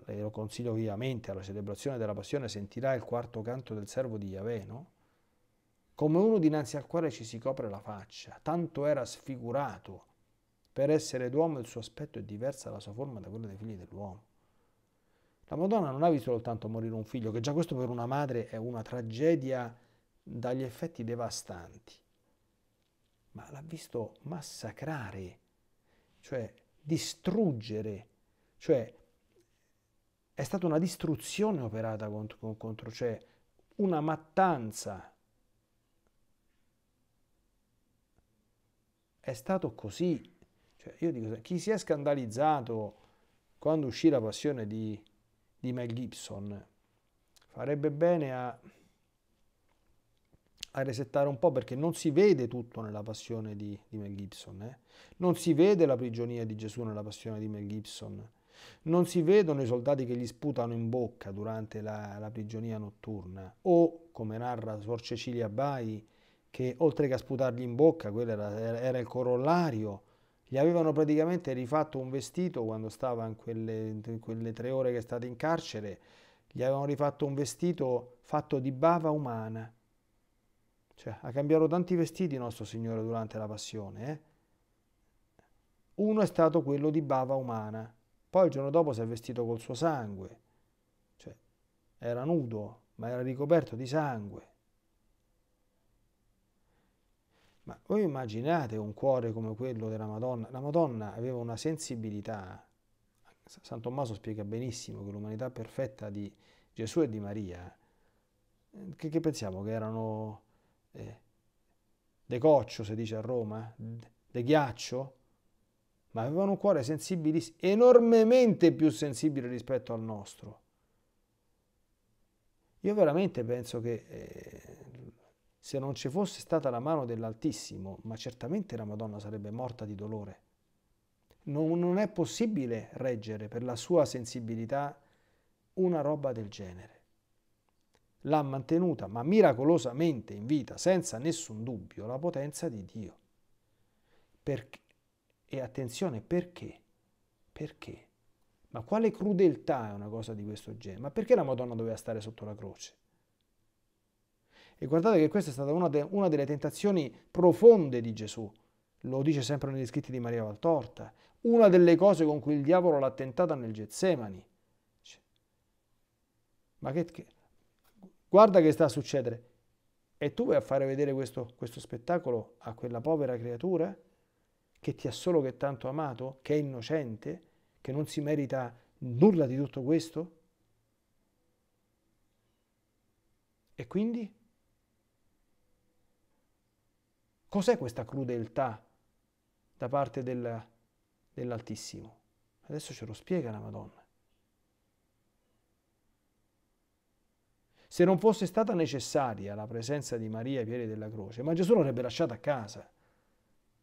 e lo consiglio vivamente, alla celebrazione della passione sentirà il quarto canto del servo di Yahweh, no? Come uno dinanzi al quale ci si copre la faccia, tanto era sfigurato. Per essere d'uomo il suo aspetto è diversa dalla sua forma da quella dei figli dell'uomo. La Madonna non ha visto soltanto morire un figlio, che già questo per una madre è una tragedia dagli effetti devastanti, ma l'ha visto massacrare, cioè distruggere, cioè è stata una distruzione operata contro, contro cioè una mattanza. È stato così. Cioè, io dico, chi si è scandalizzato quando uscì la passione di, di Mel Gibson farebbe bene a, a resettare un po' perché non si vede tutto nella passione di, di Mel Gibson. Eh? Non si vede la prigionia di Gesù nella passione di Mel Gibson non si vedono i soldati che gli sputano in bocca durante la, la prigionia notturna, o, come narra Suor Cecilia Bai, che oltre che a sputargli in bocca, quello era, era il corollario, gli avevano praticamente rifatto un vestito quando stava in quelle, in quelle tre ore che è stato in carcere, gli avevano rifatto un vestito fatto di bava umana. Cioè, ha cambiato tanti vestiti nostro Signore durante la passione. Eh? Uno è stato quello di bava umana, poi il giorno dopo si è vestito col suo sangue, cioè era nudo, ma era ricoperto di sangue. Ma voi immaginate un cuore come quello della Madonna? La Madonna aveva una sensibilità, San Tommaso spiega benissimo che l'umanità perfetta di Gesù e di Maria, eh, che, che pensiamo che erano eh, de coccio, si dice a Roma, de ghiaccio? ma avevano un cuore sensibilissimo, enormemente più sensibile rispetto al nostro. Io veramente penso che eh, se non ci fosse stata la mano dell'Altissimo, ma certamente la Madonna sarebbe morta di dolore. Non, non è possibile reggere per la sua sensibilità una roba del genere. L'ha mantenuta, ma miracolosamente in vita, senza nessun dubbio, la potenza di Dio. Perché e attenzione, perché? Perché? Ma quale crudeltà è una cosa di questo genere? Ma perché la Madonna doveva stare sotto la croce? E guardate che questa è stata una, de, una delle tentazioni profonde di Gesù, lo dice sempre negli scritti di Maria Valtorta, una delle cose con cui il diavolo l'ha tentata nel Getsemani. Cioè, ma che, che, guarda che sta a succedere. E tu vai a fare vedere questo, questo spettacolo a quella povera creatura? che ti ha solo che tanto amato, che è innocente, che non si merita nulla di tutto questo? E quindi? Cos'è questa crudeltà da parte del, dell'Altissimo? Adesso ce lo spiega la Madonna. Se non fosse stata necessaria la presenza di Maria ai piedi della croce, ma Gesù l'avrebbe lasciata a casa.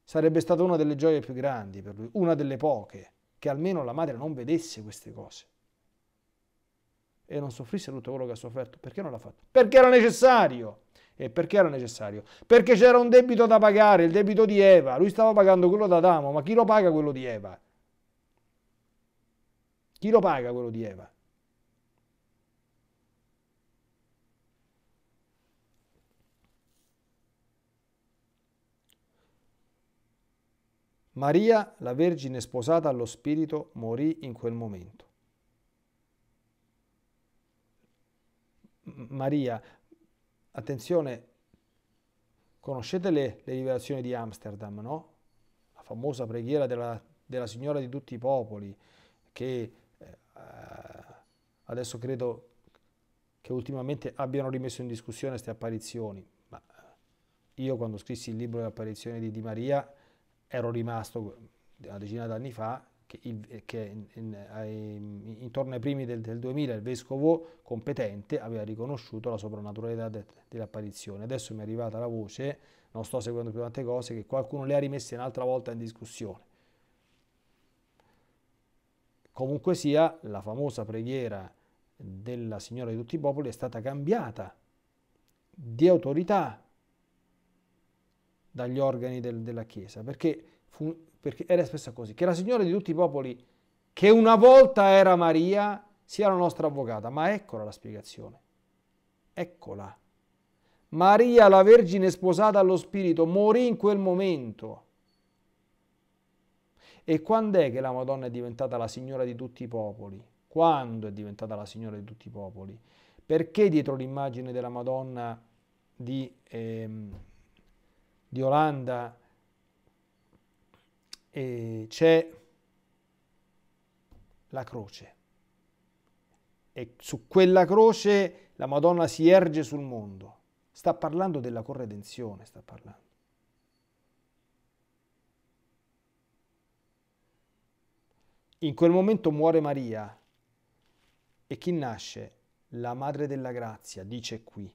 Sarebbe stata una delle gioie più grandi per lui, una delle poche, che almeno la madre non vedesse queste cose e non soffrisse tutto quello che ha sofferto. Perché non l'ha fatto? Perché era necessario. E perché era necessario? Perché c'era un debito da pagare, il debito di Eva. Lui stava pagando quello da Adamo, ma chi lo paga quello di Eva? Chi lo paga quello di Eva? Maria, la Vergine sposata allo Spirito, morì in quel momento. Maria, attenzione, conoscete le, le rivelazioni di Amsterdam, no? La famosa preghiera della, della Signora di tutti i popoli, che eh, adesso credo che ultimamente abbiano rimesso in discussione queste apparizioni, ma io quando scrissi il libro Le apparizioni di Di Maria ero rimasto una decina d'anni fa, che, il, che in, in, in, intorno ai primi del, del, 2000 il vescovo competente aveva riconosciuto la soprannaturalità de, dell'apparizione. Adesso mi è arrivata la voce, non sto seguendo più tante cose, che qualcuno le ha rimesse un'altra volta in discussione. Comunque sia, la famosa preghiera della Signora di tutti i popoli è stata cambiata di autorità dagli organi del, della Chiesa, perché, fu, perché era spesso così, che la Signora di tutti i popoli, che una volta era Maria, sia la nostra avvocata, ma eccola la spiegazione, eccola. Maria, la Vergine sposata allo Spirito, morì in quel momento. E quando è che la Madonna è diventata la Signora di tutti i popoli? Quando è diventata la Signora di tutti i popoli? Perché dietro l'immagine della Madonna di, ehm, di Olanda e c'è la croce e su quella croce la Madonna si erge sul mondo. Sta parlando della corredenzione, sta parlando. In quel momento muore Maria e chi nasce? La Madre della Grazia, dice qui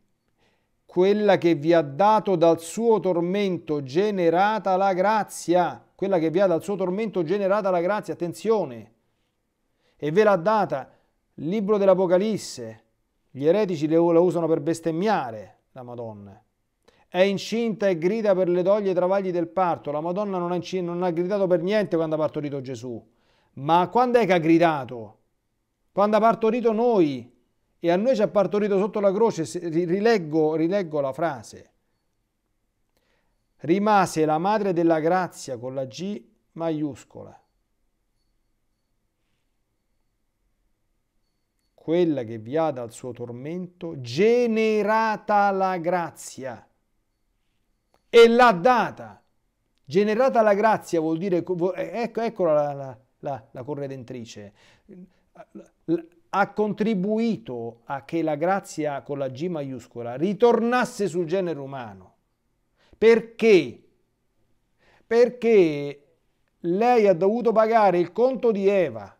quella che vi ha dato dal suo tormento generata la grazia, quella che vi ha dal suo tormento generata la grazia, attenzione, e ve l'ha data, libro dell'Apocalisse, gli eretici la usano per bestemmiare la Madonna, è incinta e grida per le doglie e i travagli del parto, la Madonna non, inc- non ha gridato per niente quando ha partorito Gesù, ma quando è che ha gridato? Quando ha partorito noi, e a noi ci ha partorito sotto la croce, rileggo, rileggo la frase, rimase la madre della grazia con la G maiuscola. Quella che vi ha dal suo tormento generata la grazia e l'ha data. Generata la grazia vuol dire, ecco, eccola la, la, la, la corredentrice, ha contribuito a che la grazia con la G maiuscola ritornasse sul genere umano. Perché? Perché lei ha dovuto pagare il conto di Eva.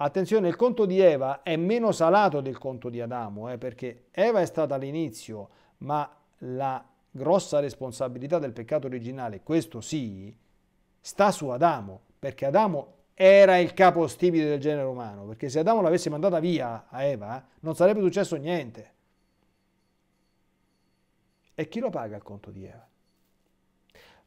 Attenzione, il conto di Eva è meno salato del conto di Adamo, eh, perché Eva è stata all'inizio, ma la grossa responsabilità del peccato originale, questo sì, sta su Adamo, perché Adamo era il capo stipite del genere umano, perché se Adamo l'avesse mandata via a Eva non sarebbe successo niente. E chi lo paga il conto di Eva?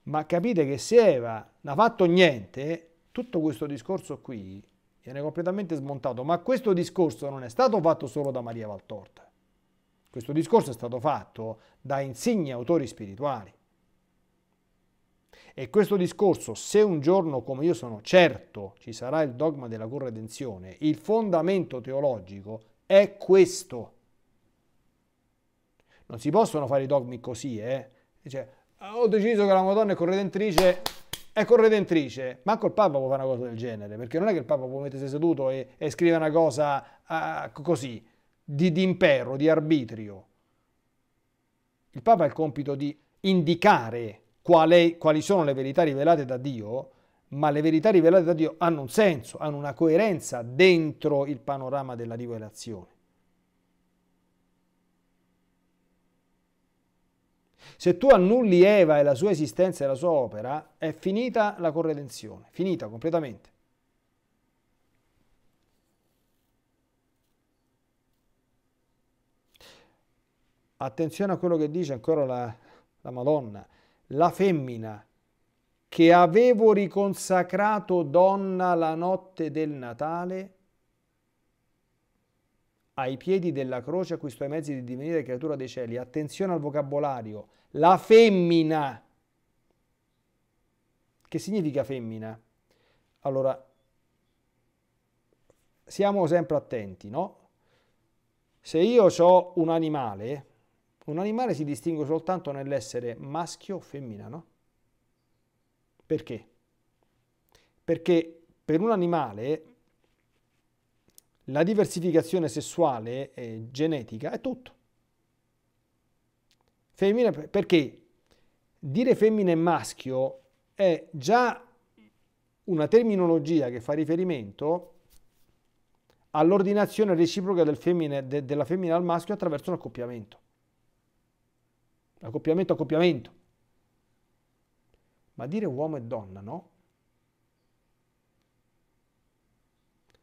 Ma capite che se Eva non ha fatto niente, tutto questo discorso qui viene completamente smontato, ma questo discorso non è stato fatto solo da Maria Valtorta. Questo discorso è stato fatto da insigni autori spirituali. E questo discorso, se un giorno, come io sono certo, ci sarà il dogma della corredenzione, il fondamento teologico è questo. Non si possono fare i dogmi così, eh? Cioè, ho deciso che la Madonna è corredentrice, è corredentrice. Manco il Papa può fare una cosa del genere, perché non è che il Papa può mettersi seduto e, e scrive una cosa uh, così, di, di impero, di arbitrio. Il Papa ha il compito di indicare quali, quali sono le verità rivelate da Dio, ma le verità rivelate da Dio hanno un senso, hanno una coerenza dentro il panorama della rivelazione. Se tu annulli Eva e la sua esistenza e la sua opera, è finita la corredenzione, finita completamente. Attenzione a quello che dice ancora la, la Madonna la femmina che avevo riconsacrato donna la notte del Natale, ai piedi della croce acquistò i mezzi di divenire creatura dei cieli. Attenzione al vocabolario, la femmina. Che significa femmina? Allora, siamo sempre attenti, no? Se io ho un animale, un animale si distingue soltanto nell'essere maschio o femmina, no? Perché? Perché per un animale la diversificazione sessuale e genetica è tutto. Femmina, perché dire femmina e maschio è già una terminologia che fa riferimento all'ordinazione reciproca del femmine, de, della femmina al maschio attraverso un accoppiamento accoppiamento, accoppiamento. Ma dire uomo e donna, no?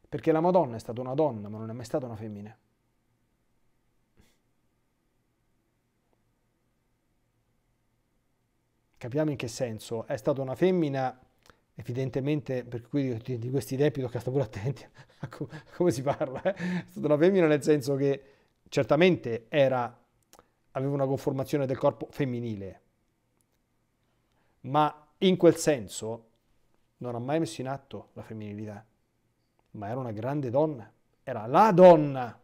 Perché la Madonna è stata una donna, ma non è mai stata una femmina. Capiamo in che senso. È stata una femmina, evidentemente, per cui di questi tempi tocca stare pure attenti a come si parla. Eh? È stata una femmina nel senso che certamente era aveva una conformazione del corpo femminile, ma in quel senso non ha mai messo in atto la femminilità, ma era una grande donna, era la donna,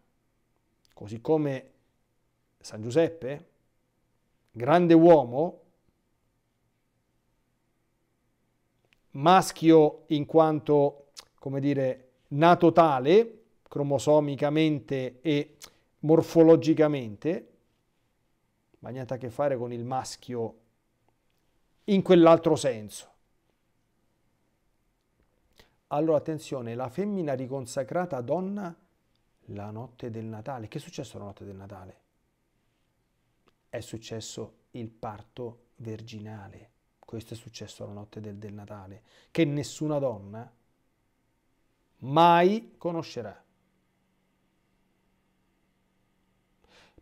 così come San Giuseppe, grande uomo, maschio in quanto, come dire, nato tale, cromosomicamente e morfologicamente, ma niente a che fare con il maschio in quell'altro senso. Allora attenzione, la femmina riconsacrata donna la notte del Natale. Che è successo la notte del Natale? È successo il parto virginale. Questo è successo la notte del, del Natale, che nessuna donna mai conoscerà.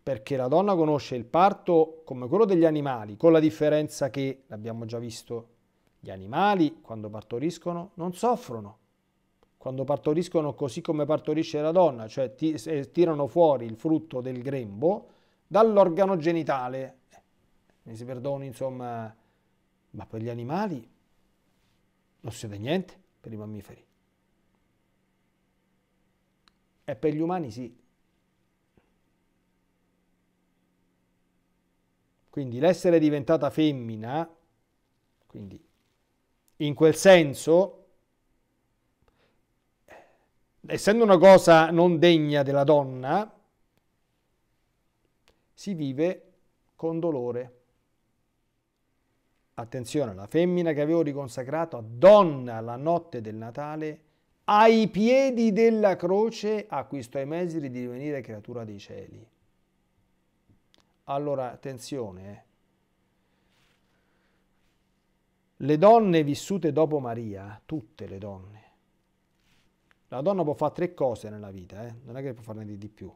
perché la donna conosce il parto come quello degli animali, con la differenza che, l'abbiamo già visto, gli animali quando partoriscono non soffrono, quando partoriscono così come partorisce la donna, cioè tirano fuori il frutto del grembo dall'organo genitale. Mi si perdoni, insomma, ma per gli animali non si vede niente, per i mammiferi. E per gli umani sì, Quindi l'essere diventata femmina, quindi in quel senso, eh, essendo una cosa non degna della donna, si vive con dolore. Attenzione, la femmina che avevo riconsacrato a donna la notte del Natale, ai piedi della croce acquistò i mezzi di divenire creatura dei cieli. Allora, attenzione. Eh. Le donne vissute dopo Maria, tutte le donne, la donna può fare tre cose nella vita, eh? non è che può farne di più.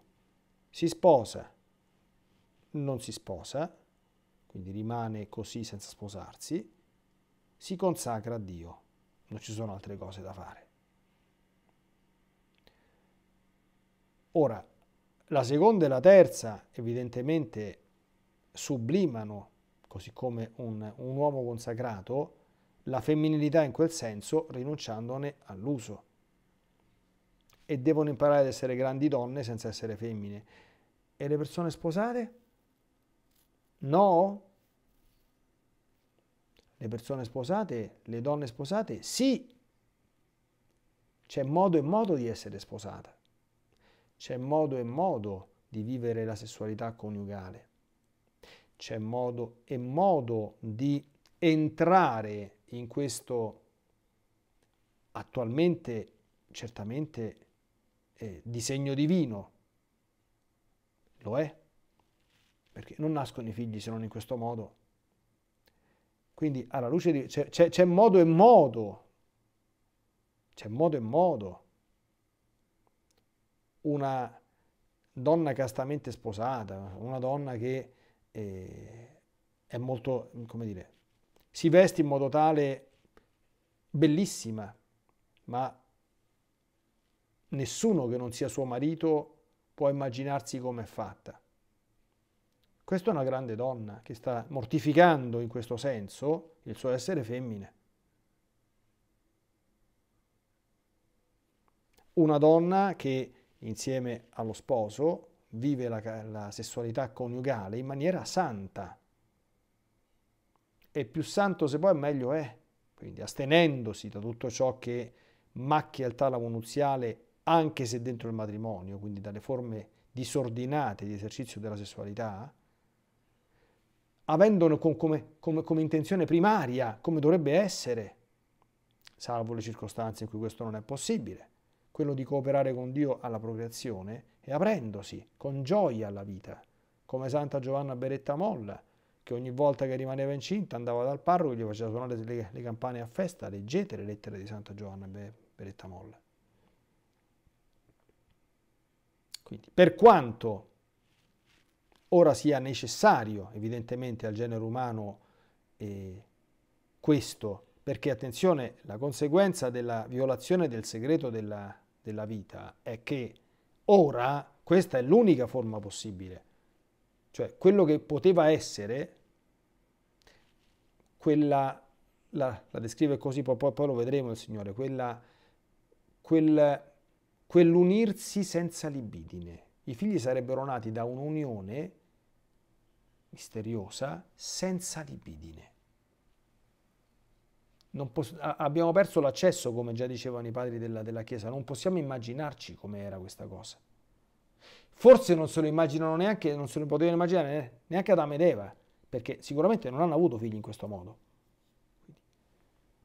Si sposa, non si sposa, quindi rimane così senza sposarsi, si consacra a Dio, non ci sono altre cose da fare. Ora, la seconda e la terza evidentemente sublimano, così come un, un uomo consacrato, la femminilità in quel senso rinunciandone all'uso. E devono imparare ad essere grandi donne senza essere femmine. E le persone sposate? No? Le persone sposate, le donne sposate? Sì! C'è modo e modo di essere sposata. C'è modo e modo di vivere la sessualità coniugale. C'è modo e modo di entrare in questo attualmente certamente eh, disegno divino. Lo è, perché non nascono i figli se non in questo modo. Quindi alla luce di... c'è, c'è, c'è modo e modo, c'è modo e modo una donna castamente sposata, una donna che eh, è molto, come dire, si veste in modo tale bellissima, ma nessuno che non sia suo marito può immaginarsi come è fatta. Questa è una grande donna che sta mortificando in questo senso il suo essere femmine. Una donna che insieme allo sposo, vive la, la sessualità coniugale in maniera santa. E più santo se poi meglio è. Quindi astenendosi da tutto ciò che macchia il talamo nuziale anche se dentro il matrimonio, quindi dalle forme disordinate di esercizio della sessualità, avendone come, come, come, intenzione primaria, come dovrebbe essere, salvo le circostanze in cui questo non è possibile quello di cooperare con Dio alla procreazione e aprendosi con gioia alla vita, come Santa Giovanna Beretta Molla, che ogni volta che rimaneva incinta andava dal parroco e gli faceva suonare le, le campane a festa, leggete le lettere di Santa Giovanna Beretta Molla. Quindi, per quanto ora sia necessario evidentemente al genere umano eh, questo, perché attenzione, la conseguenza della violazione del segreto della della vita è che ora questa è l'unica forma possibile. Cioè quello che poteva essere, quella, la, la descrive così, poi, poi, lo vedremo il Signore, quella, quel, quell'unirsi senza libidine. I figli sarebbero nati da un'unione misteriosa senza libidine abbiamo perso l'accesso, come già dicevano i padri della, della Chiesa, non possiamo immaginarci com'era questa cosa. Forse non se lo immaginano neanche, non se lo potevano immaginare neanche Adamo ed Eva, perché sicuramente non hanno avuto figli in questo modo.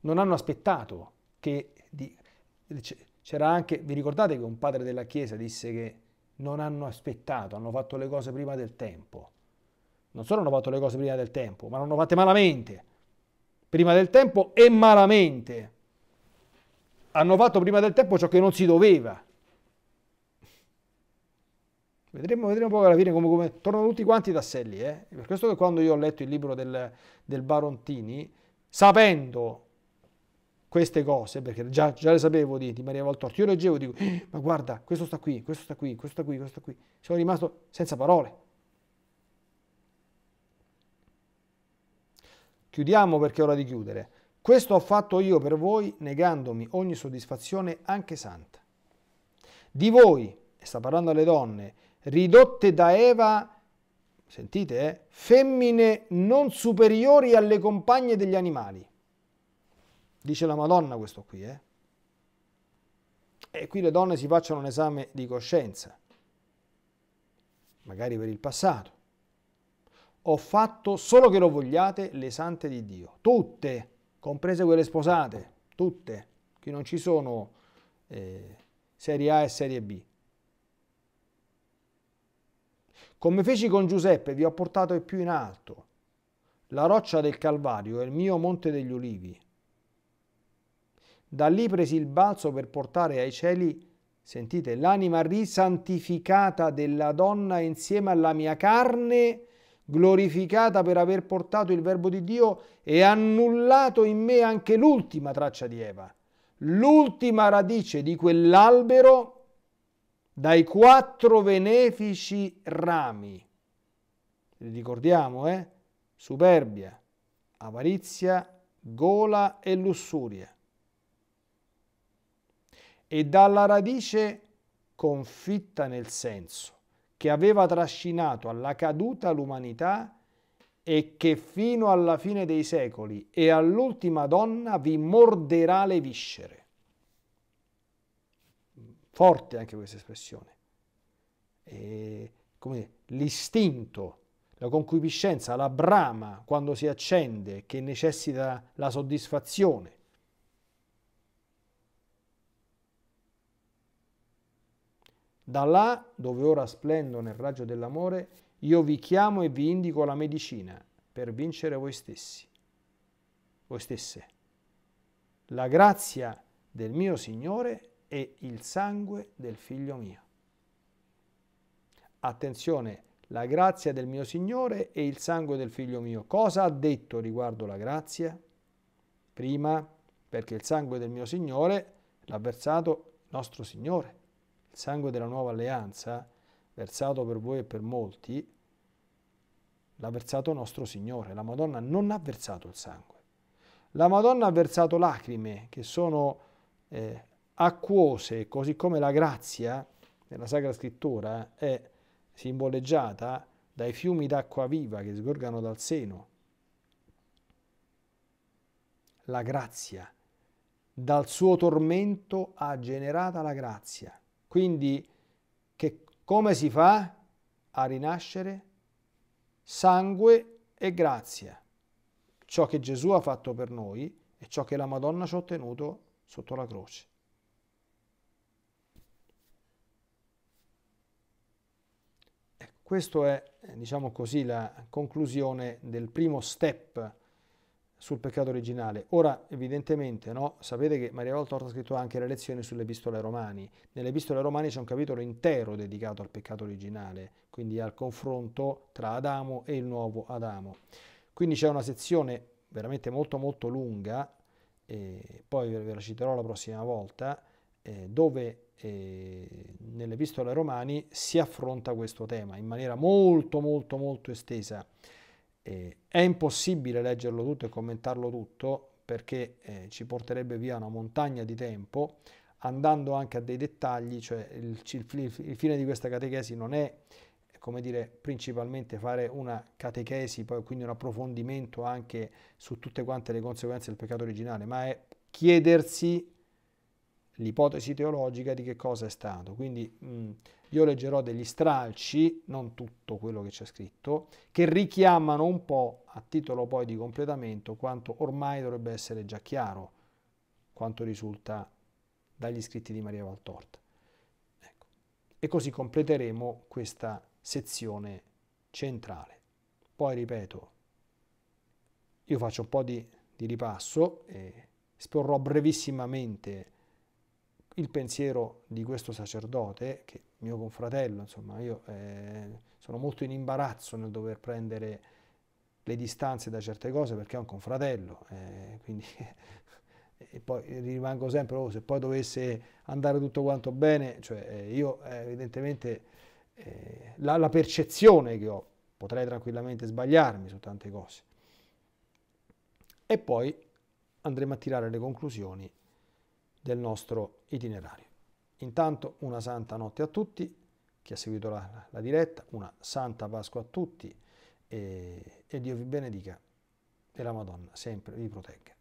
Non hanno aspettato che... Di, c'era anche, vi ricordate che un padre della Chiesa disse che non hanno aspettato, hanno fatto le cose prima del tempo. Non solo hanno fatto le cose prima del tempo, ma l'hanno fatte malamente prima del tempo e malamente. Hanno fatto prima del tempo ciò che non si doveva. Vedremo, vedremo poi alla fine come, come tornano tutti quanti i tasselli. Eh? Per questo che quando io ho letto il libro del, del Barontini, sapendo queste cose, perché già, già le sapevo di, di, Maria Valtorti, io leggevo e dico, eh, ma guarda, questo sta qui, questo sta qui, questo sta qui, questo sta qui. Sono rimasto senza parole. Chiudiamo perché è ora di chiudere. Questo ho fatto io per voi, negandomi ogni soddisfazione anche santa. Di voi, e sta parlando alle donne, ridotte da Eva, sentite, eh, femmine non superiori alle compagne degli animali. Dice la Madonna questo qui, eh. E qui le donne si facciano un esame di coscienza, magari per il passato ho fatto solo che lo vogliate le sante di Dio, tutte, comprese quelle sposate, tutte, qui non ci sono eh, serie A e serie B. Come feci con Giuseppe, vi ho portato più in alto. La roccia del Calvario è il mio monte degli ulivi. Da lì presi il balzo per portare ai cieli, sentite, l'anima risantificata della donna insieme alla mia carne glorificata per aver portato il verbo di Dio e annullato in me anche l'ultima traccia di Eva, l'ultima radice di quell'albero dai quattro benefici rami. Ricordiamo, eh? Superbia, avarizia, gola e lussuria. E dalla radice confitta nel senso che aveva trascinato alla caduta l'umanità e che fino alla fine dei secoli e all'ultima donna vi morderà le viscere. Forte anche questa espressione. E, dire, l'istinto, la concupiscenza, la brama quando si accende che necessita la soddisfazione Da là, dove ora splendo nel raggio dell'amore, io vi chiamo e vi indico la medicina per vincere voi stessi, voi stesse. La grazia del mio Signore e il sangue del figlio mio. Attenzione, la grazia del mio Signore e il sangue del figlio mio. Cosa ha detto riguardo la grazia? Prima, perché il sangue del mio Signore l'ha versato nostro Signore il sangue della nuova alleanza, versato per voi e per molti, l'ha versato nostro Signore. La Madonna non ha versato il sangue. La Madonna ha versato lacrime che sono eh, acquose, così come la grazia nella Sacra Scrittura è simboleggiata dai fiumi d'acqua viva che sgorgano dal seno. La grazia, dal suo tormento ha generata la grazia. Quindi che, come si fa a rinascere? Sangue e grazia. Ciò che Gesù ha fatto per noi e ciò che la Madonna ci ha ottenuto sotto la croce. Ecco, Questa è, diciamo così, la conclusione del primo step sul peccato originale. Ora, evidentemente, no? sapete che Maria Valtorta ha scritto anche le lezioni sulle epistole Romani. Nelle epistole Romani c'è un capitolo intero dedicato al peccato originale, quindi al confronto tra Adamo e il nuovo Adamo. Quindi c'è una sezione veramente molto molto lunga, e poi ve la citerò la prossima volta, eh, dove eh, nelle epistole ai Romani si affronta questo tema in maniera molto molto molto estesa. Eh, è impossibile leggerlo tutto e commentarlo tutto perché eh, ci porterebbe via una montagna di tempo, andando anche a dei dettagli, cioè il, il, il fine di questa catechesi non è come dire, principalmente fare una catechesi, poi quindi un approfondimento anche su tutte quante le conseguenze del peccato originale, ma è chiedersi l'ipotesi teologica di che cosa è stato. Quindi mh, mm, io leggerò degli stralci, non tutto quello che c'è scritto, che richiamano un po' a titolo poi di completamento quanto ormai dovrebbe essere già chiaro, quanto risulta dagli scritti di Maria Valtorta. Ecco. E così completeremo questa sezione centrale. Poi ripeto, io faccio un po' di, di ripasso e esporrò brevissimamente il pensiero di questo sacerdote, che mio confratello, insomma, io eh, sono molto in imbarazzo nel dover prendere le distanze da certe cose perché è un confratello, eh, quindi e poi rimango sempre, oh, se poi dovesse andare tutto quanto bene, cioè eh, io eh, evidentemente eh, la, la, percezione che ho, potrei tranquillamente sbagliarmi su tante cose. E poi andremo a tirare le conclusioni del nostro itinerario. Intanto una santa notte a tutti, chi ha seguito la, la diretta, una santa Pasqua a tutti e, e Dio vi benedica e la Madonna sempre vi protegga.